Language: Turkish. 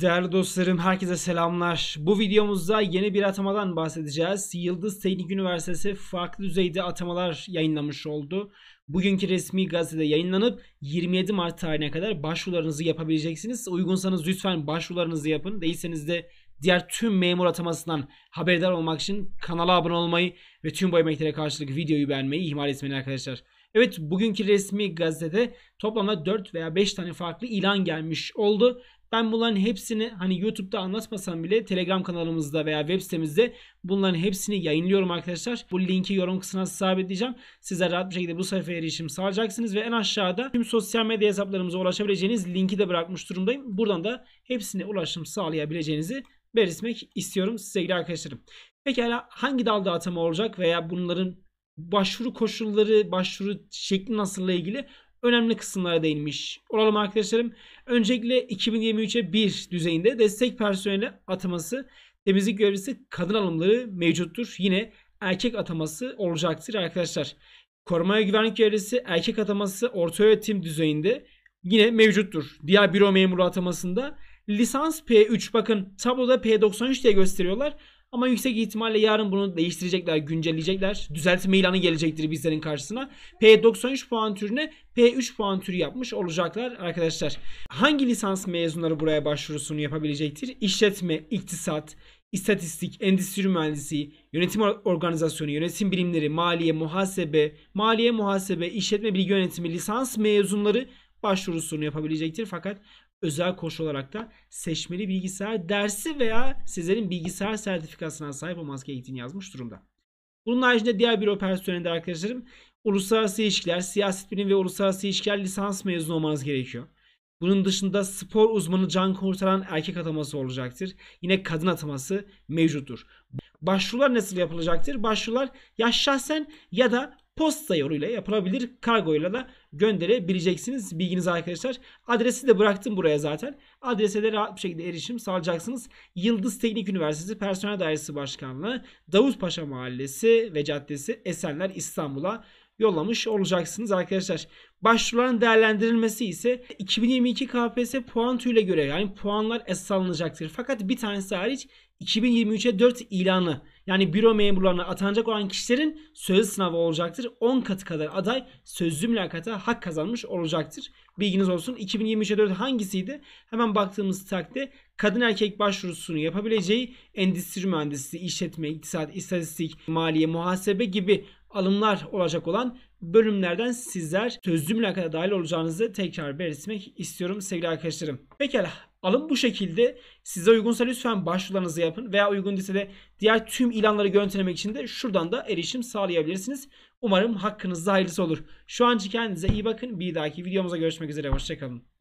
Değerli dostlarım herkese selamlar. Bu videomuzda yeni bir atamadan bahsedeceğiz. Yıldız Teknik Üniversitesi farklı düzeyde atamalar yayınlamış oldu. Bugünkü resmi gazetede yayınlanıp 27 Mart tarihine kadar başvurularınızı yapabileceksiniz. Uygunsanız lütfen başvurularınızı yapın. Değilseniz de diğer tüm memur atamasından haberdar olmak için kanala abone olmayı ve tüm bu emeklere karşılık videoyu beğenmeyi ihmal etmeyin arkadaşlar. Evet bugünkü resmi gazetede toplamda 4 veya 5 tane farklı ilan gelmiş oldu. Ben bunların hepsini hani YouTube'da anlatmasam bile Telegram kanalımızda veya web sitemizde bunların hepsini yayınlıyorum arkadaşlar. Bu linki yorum kısmına sabitleyeceğim. Size rahat bir şekilde bu sayfaya erişim sağlayacaksınız ve en aşağıda tüm sosyal medya hesaplarımıza ulaşabileceğiniz linki de bırakmış durumdayım. Buradan da hepsine ulaşım sağlayabileceğinizi belirtmek istiyorum sevgili arkadaşlarım. Pekala hangi dalda atama olacak veya bunların başvuru koşulları, başvuru şekli nasılla ilgili önemli kısımlara değinmiş olalım arkadaşlarım. Öncelikle 2023'e 1 düzeyinde destek personeli ataması temizlik görevlisi kadın alımları mevcuttur. Yine erkek ataması olacaktır arkadaşlar. Koruma ve güvenlik görevlisi erkek ataması orta öğretim düzeyinde yine mevcuttur. Diğer büro memuru atamasında lisans P3 bakın tabloda P93 diye gösteriyorlar. Ama yüksek ihtimalle yarın bunu değiştirecekler, güncelleyecekler. Düzeltme ilanı gelecektir bizlerin karşısına. P93 puan türüne P3 puan türü yapmış olacaklar arkadaşlar. Hangi lisans mezunları buraya başvurusunu yapabilecektir? İşletme, iktisat, istatistik, endüstri mühendisliği, yönetim organizasyonu, yönetim bilimleri, maliye, muhasebe, maliye, muhasebe, işletme bilgi yönetimi lisans mezunları başvurusunu yapabilecektir. Fakat özel koşu olarak da seçmeli bilgisayar dersi veya sizlerin bilgisayar sertifikasına sahip olması gerektiğini yazmış durumda. Bunun haricinde diğer bir operasyonelde arkadaşlarım uluslararası ilişkiler, siyaset bilim ve uluslararası ilişkiler lisans mezunu olmanız gerekiyor. Bunun dışında spor uzmanı can kurtaran erkek ataması olacaktır. Yine kadın ataması mevcuttur. Başvurular nasıl yapılacaktır? Başvurular ya şahsen ya da posta yoluyla yapılabilir. Kargoyla da gönderebileceksiniz. Bilginiz arkadaşlar. Adresi de bıraktım buraya zaten. Adrese de rahat bir şekilde erişim sağlayacaksınız. Yıldız Teknik Üniversitesi Personel Dairesi Başkanlığı Davutpaşa Mahallesi ve Caddesi Esenler İstanbul'a yollamış olacaksınız arkadaşlar. Başvuruların değerlendirilmesi ise 2022 KPSS puan tüyüyle göre yani puanlar esas alınacaktır. Fakat bir tanesi hariç 2023'e 4 ilanı yani büro memurlarına atanacak olan kişilerin sözlü sınavı olacaktır. 10 katı kadar aday sözlü mülakata hak kazanmış olacaktır. Bilginiz olsun. 2023'e 4 hangisiydi? Hemen baktığımız takdirde kadın erkek başvurusunu yapabileceği endüstri mühendisliği, işletme, iktisat, istatistik, maliye, muhasebe gibi alımlar olacak olan bölümlerden sizler sözlü mülakata dahil olacağınızı tekrar belirtmek istiyorum sevgili arkadaşlarım. Pekala alın. Bu şekilde size uygunsa lütfen başvurularınızı yapın veya uygun değilse de diğer tüm ilanları görüntülemek için de şuradan da erişim sağlayabilirsiniz. Umarım hakkınızda hayırlısı olur. Şu anki kendinize iyi bakın. Bir dahaki videomuza görüşmek üzere. Hoşçakalın.